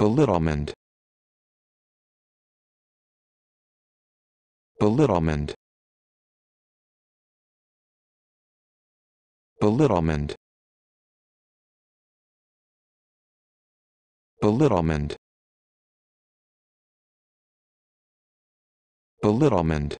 Belittlement. Belittlement. Belittlement. Belittlement. Belittlement.